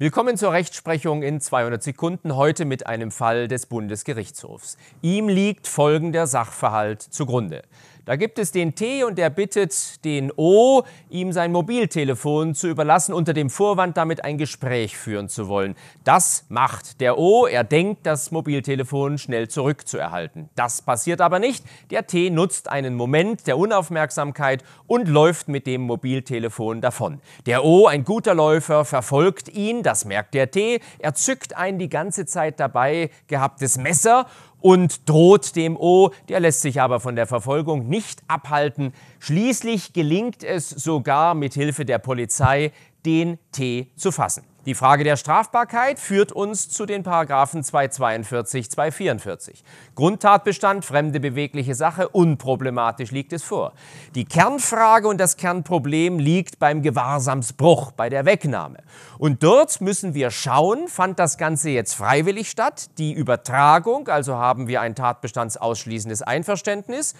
Willkommen zur Rechtsprechung in 200 Sekunden, heute mit einem Fall des Bundesgerichtshofs. Ihm liegt folgender Sachverhalt zugrunde. Da gibt es den T und er bittet den O, ihm sein Mobiltelefon zu überlassen, unter dem Vorwand damit ein Gespräch führen zu wollen. Das macht der O. Er denkt, das Mobiltelefon schnell zurückzuerhalten. Das passiert aber nicht. Der T nutzt einen Moment der Unaufmerksamkeit und läuft mit dem Mobiltelefon davon. Der O, ein guter Läufer, verfolgt ihn. Das merkt der T. Er zückt ein die ganze Zeit dabei gehabtes Messer und droht dem O, der lässt sich aber von der Verfolgung nicht abhalten. Schließlich gelingt es sogar mit Hilfe der Polizei, den T zu fassen. Die Frage der Strafbarkeit führt uns zu den Paragraphen 242, 244. Grundtatbestand, fremde bewegliche Sache, unproblematisch liegt es vor. Die Kernfrage und das Kernproblem liegt beim Gewahrsamsbruch, bei der Wegnahme. Und dort müssen wir schauen, fand das Ganze jetzt freiwillig statt, die Übertragung, also haben wir ein tatbestandsausschließendes Einverständnis,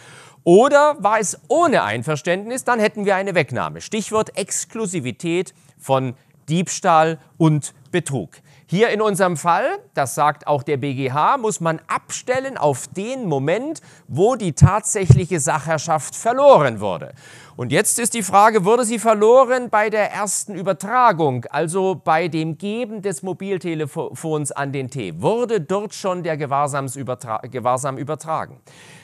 oder war es ohne Einverständnis, dann hätten wir eine Wegnahme. Stichwort Exklusivität von Diebstahl und Betrug. Hier in unserem Fall, das sagt auch der BGH, muss man abstellen auf den Moment, wo die tatsächliche Sachherrschaft verloren wurde. Und jetzt ist die Frage, wurde sie verloren bei der ersten Übertragung, also bei dem Geben des Mobiltelefons an den T? Wurde dort schon der Gewahrsam übertragen?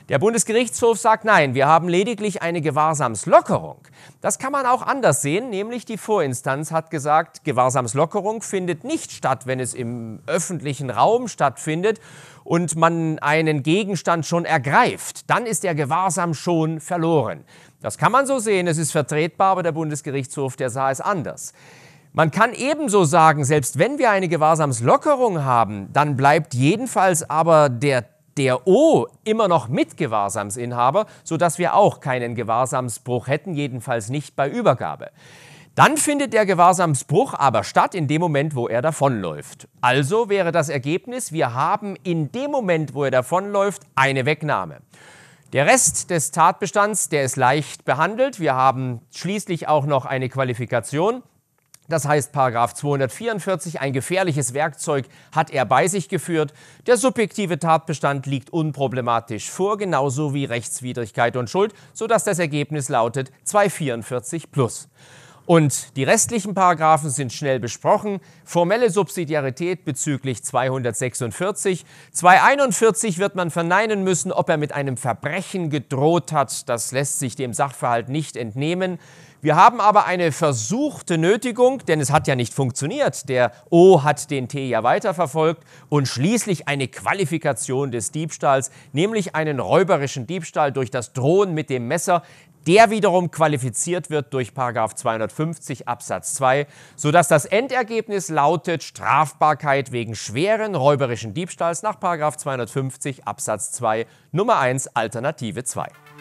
Der Bundesgerichtshof sagt nein, wir haben lediglich eine Gewahrsamslockerung. Das kann man auch anders sehen, nämlich die Vorinstanz hat gesagt, Gewahrsamslockerung findet nicht statt, wenn es im öffentlichen Raum stattfindet und man einen Gegenstand schon ergreift. Dann ist der Gewahrsam schon verloren. Das kann man so sehen, es ist vertretbar, aber der Bundesgerichtshof, der sah es anders. Man kann ebenso sagen, selbst wenn wir eine Gewahrsamslockerung haben, dann bleibt jedenfalls aber der der O immer noch mit Gewahrsamsinhaber, sodass wir auch keinen Gewahrsamsbruch hätten, jedenfalls nicht bei Übergabe. Dann findet der Gewahrsamsbruch aber statt in dem Moment, wo er davonläuft. Also wäre das Ergebnis, wir haben in dem Moment, wo er davonläuft, eine Wegnahme. Der Rest des Tatbestands, der ist leicht behandelt. Wir haben schließlich auch noch eine Qualifikation. Das heißt, Paragraf 244, ein gefährliches Werkzeug hat er bei sich geführt. Der subjektive Tatbestand liegt unproblematisch vor, genauso wie Rechtswidrigkeit und Schuld, sodass das Ergebnis lautet 244 plus. Und die restlichen Paragraphen sind schnell besprochen. Formelle Subsidiarität bezüglich 246. 241 wird man verneinen müssen, ob er mit einem Verbrechen gedroht hat. Das lässt sich dem Sachverhalt nicht entnehmen. Wir haben aber eine versuchte Nötigung, denn es hat ja nicht funktioniert. Der O hat den T ja weiterverfolgt. Und schließlich eine Qualifikation des Diebstahls, nämlich einen räuberischen Diebstahl durch das Drohen mit dem Messer der wiederum qualifiziert wird durch 250 Absatz 2, sodass das Endergebnis lautet Strafbarkeit wegen schweren räuberischen Diebstahls nach 250 Absatz 2 Nummer 1 Alternative 2.